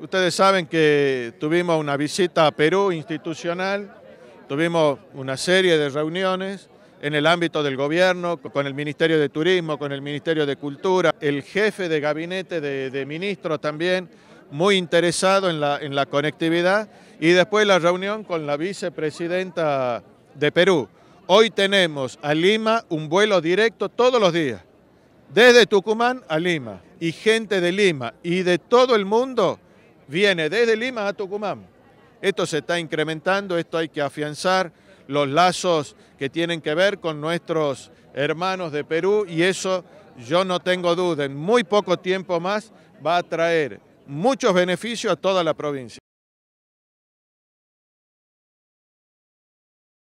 Ustedes saben que tuvimos una visita a Perú institucional, tuvimos una serie de reuniones en el ámbito del gobierno, con el Ministerio de Turismo, con el Ministerio de Cultura, el jefe de gabinete de, ministros también, muy interesado en la conectividad, y después la reunión con la vicepresidenta de Perú. Hoy tenemos a Lima un vuelo directo todos los días, desde Tucumán a Lima, y gente de Lima y de todo el mundo viene desde Lima a Tucumán. Esto se está incrementando, esto hay que afianzar los lazos que tienen que ver con nuestros hermanos de Perú y eso yo no tengo duda, en muy poco tiempo más va a traer muchos beneficios a toda la provincia.